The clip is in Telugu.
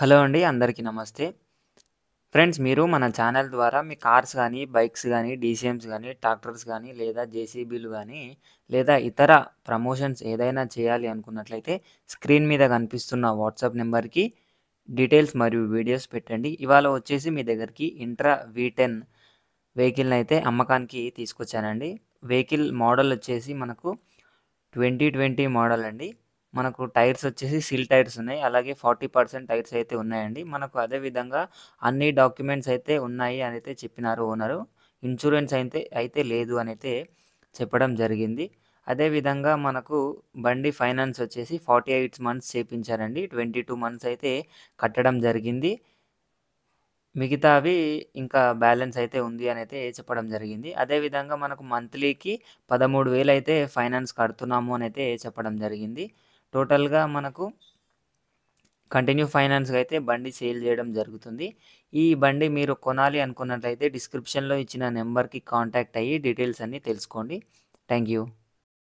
హలో అండి అందరికీ నమస్తే ఫ్రెండ్స్ మీరు మన ఛానల్ ద్వారా మీ కార్స్ కానీ బైక్స్ కానీ డీసీఎమ్స్ కానీ ట్రాక్టర్స్ కానీ లేదా జేసీబీలు కానీ లేదా ఇతర ప్రమోషన్స్ ఏదైనా చేయాలి అనుకున్నట్లయితే స్క్రీన్ మీద కనిపిస్తున్న వాట్సాప్ నెంబర్కి డీటెయిల్స్ మరియు వీడియోస్ పెట్టండి ఇవాళ వచ్చేసి మీ దగ్గరికి ఇంట్రా వీ టెన్ వెహికల్ని అయితే అమ్మకానికి తీసుకొచ్చానండి వెహికల్ మోడల్ వచ్చేసి మనకు ట్వంటీ ట్వంటీ మోడల్ అండి మనకు టైర్స్ వచ్చేసి సిల్ టైర్స్ ఉన్నాయి అలాగే ఫార్టీ పర్సెంట్ టైర్స్ అయితే ఉన్నాయండి మనకు అదే విధంగా అన్ని డాక్యుమెంట్స్ అయితే ఉన్నాయి అని అయితే చెప్పినారు ఓనరు ఇన్సూరెన్స్ అయితే అయితే లేదు అని అయితే చెప్పడం జరిగింది అదేవిధంగా మనకు బండి ఫైనాన్స్ వచ్చేసి ఫార్టీ ఎయిట్ మంత్స్ చేపించారండి ట్వంటీ టూ మంత్స్ అయితే కట్టడం జరిగింది మిగతావి ఇంకా బ్యాలెన్స్ అయితే ఉంది అని అయితే చెప్పడం జరిగింది అదేవిధంగా మనకు మంత్లీకి పదమూడు వేలు అయితే ఫైనాన్స్ కడుతున్నాము అని అయితే చెప్పడం జరిగింది టోటల్గా మనకు కంటిన్యూ ఫైనాన్స్గా అయితే బండి సేల్ చేయడం జరుగుతుంది ఈ బండి మీరు కొనాలి అనుకున్నట్లయితే డిస్క్రిప్షన్లో ఇచ్చిన నెంబర్కి కాంటాక్ట్ అయ్యి డీటెయిల్స్ అన్నీ తెలుసుకోండి థ్యాంక్ యూ